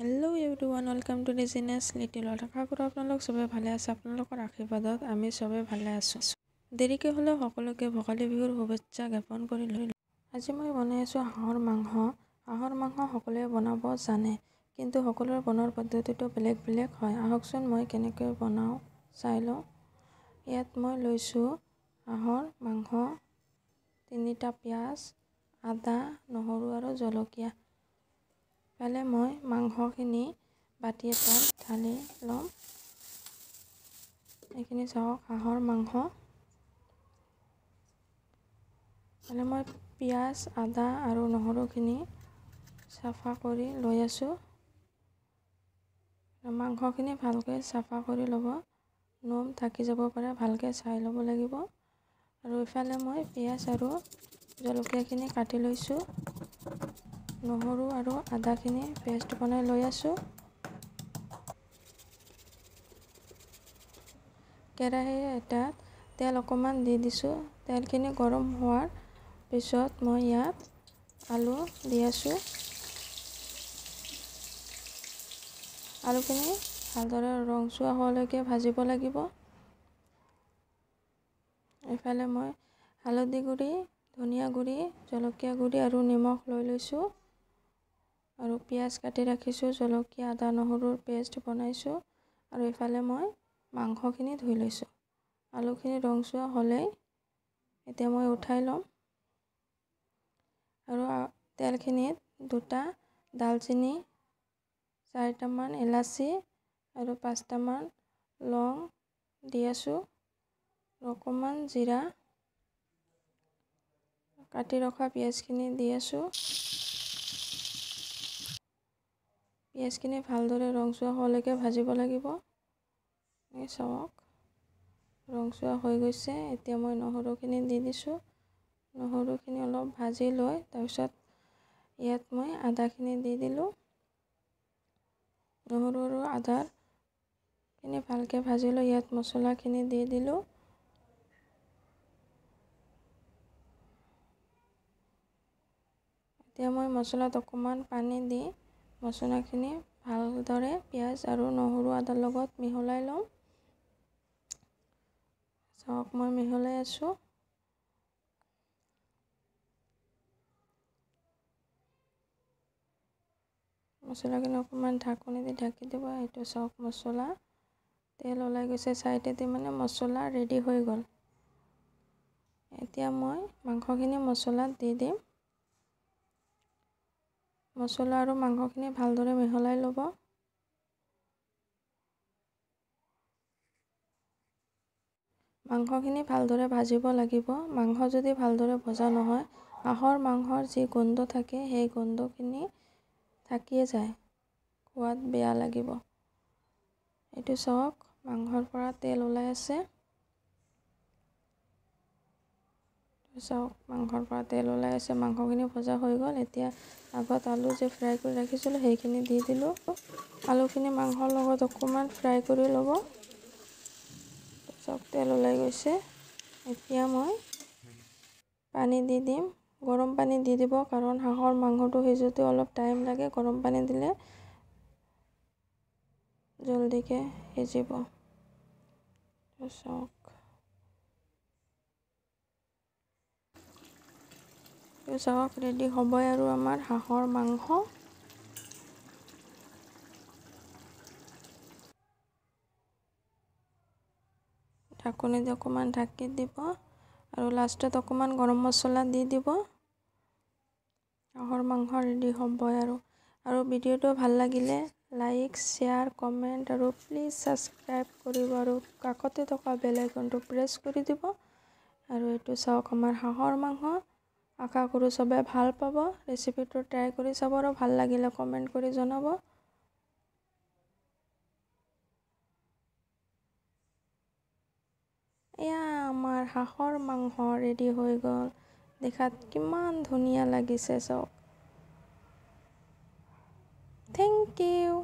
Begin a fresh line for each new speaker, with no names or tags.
hello' ইউটি ওৱান welcome to ডিজিনেছ লিটিল আশা কৰোঁ আপোনালোক চবেই ভালে আছে আপোনালোকৰ আশীৰ্বাদত আমি চবেই ভালে আছোঁ দেৰিকৈ হ'লেও সকলোকে ভোগালী বিহুৰ শুভেচ্ছা জ্ঞাপন কৰি ল'লোঁ আজি মই বনাই আছোঁ হাঁহৰ মাংস হাঁহৰ মাংস সকলোৱে বনাব জানে কিন্তু সকলোৰে বনোৱাৰ পদ্ধতিটো বেলেগ বেলেগ হয় আহকচোন মই কেনেকৈ বনাওঁ চাই লওঁ ইয়াত মই লৈছোঁ হাঁহৰ মাংস তিনিটা পিঁয়াজ আদা নহৰু আৰু জলকীয়া ইফালে মই মাংসখিনি বাতি এটাত ঢালি ল'ম এইখিনি চাওক হাঁহৰ মাংস ইফালে মই পিঁয়াজ আদা আৰু নহৰুখিনি চাফা কৰি লৈ আছোঁ মাংসখিনি ভালকৈ চাফা কৰি ল'ব নোম থাকি যাব পাৰে ভালকৈ চাই ল'ব লাগিব আৰু ইফালে মই পিঁয়াজ আৰু জলকীয়াখিনি কাটি লৈছোঁ নহৰু আৰু আদাখিনি পেষ্ট বনাই লৈ আছোঁ কেৰাহী এটাত তেল অকণমান দি দিছোঁ তেলখিনি গৰম হোৱাৰ পিছত মই ইয়াত আলু দি আছোঁ আলুখিনি ভালদৰে ৰং চোৱা হোৱালৈকে ভাজিব লাগিব এইফালে মই হালধি গুড়ি ধনিয়া গুড়ি জলকীয়া গুড়ি আৰু নিমখ লৈ লৈছোঁ আৰু পিঁয়াজ কাটি ৰাখিছোঁ জলকীয়া আদা নহৰুৰ পেষ্ট বনাইছোঁ আৰু ইফালে মই মাংসখিনি ধুই লৈছোঁ আলুখিনি ৰংচোৱা হ'লেই এতিয়া মই উঠাই ল'ম আৰু তেলখিনিত দুটা ডালচেনি চাৰিটামান এলাচি আৰু পাঁচটামান লং দি আছোঁ অকণমান জিৰা কাটি ৰখা পিঁয়াজখিনি দি আছোঁ পিঁয়াজখিনি ভালদৰে ৰং চোৱা হোৱালৈকে ভাজিব লাগিব এনেকৈ চাওক ৰং চোৱা হৈ গৈছে এতিয়া মই নহৰুখিনি দি দিছোঁ নহৰুখিনি অলপ ভাজি লৈ তাৰপিছত ইয়াত মই আদাখিনি দি দিলোঁ নহৰু আৰু আদাখিনি ভালকৈ ভাজি লৈ ইয়াত মছলাখিনি দি দিলোঁ এতিয়া মই মছলাত অকণমান পানী দি মচলাখিনি ভালদৰে পিঁয়াজ আৰু নহৰু আদাৰ লগত মিহলাই লওঁ চাওক মই মিহলাই আছোঁ মচলাখিনি অকণমান ঢাকনি দি ঢাকি দিব এইটো চাওক মচলা তেল ওলাই গৈছে চাইডেদি মানে মচলা ৰেডি হৈ গ'ল এতিয়া মই মাংসখিনি মচলাত দি দিম মছলা আৰু মাংসখিনি ভালদৰে মিহলাই ল'ব মাংসখিনি ভালদৰে ভাজিব লাগিব মাংস যদি ভালদৰে ভজা নহয় হাঁহৰ মাংসৰ যি গোন্ধ থাকে সেই গোন্ধখিনি থাকিয়ে যায় খোৱাত বেয়া লাগিব এইটো চাওক মাংসৰ পৰা তেল ওলাই আছে চাওক মাংসৰ পৰা তেল ওলাই আছে মাংসখিনি ভজা হৈ গ'ল এতিয়া আগত আলু যে ফ্ৰাই কৰি ৰাখিছিলোঁ সেইখিনি দি দিলোঁ আলুখিনি মাংসৰ লগত অকণমান ফ্ৰাই কৰি ল'ব চাওক তেল ওলাই গৈছে এতিয়া মই পানী দি দিম গৰম পানী দি দিব কাৰণ হাঁহৰ মাংসটো সিজোতে অলপ টাইম লাগে গৰম পানী দিলে জলদিকৈ সিজিব চাওক এইটো চাওক ৰেডি হ'বই আৰু আমাৰ হাঁহৰ মাংস ঢাকনি অকণমান ঢাকি দিব আৰু লাষ্টত অকণমান গৰম মছলা দি দিব হাঁহৰ মাংস ৰেডি হ'বই আৰু আৰু ভিডিঅ'টো ভাল লাগিলে লাইক শ্বেয়াৰ কমেণ্ট আৰু প্লিজ ছাবস্ক্ৰাইব কৰিব আৰু কাষতে থকা বেলাইকনটো প্ৰেছ কৰি দিব আৰু এইটো চাওক আমাৰ হাঁহৰ মাংস আশা কৰোঁ চবে ভাল পাব ৰেচিপিটো ট্ৰাই কৰি চাব আৰু ভাল লাগিলে কমেণ্ট কৰি জনাব এয়া আমাৰ হাঁহৰ মাংস ৰেডি হৈ গ'ল দেখাত কিমান ধুনীয়া লাগিছে চাওক থেংক ইউ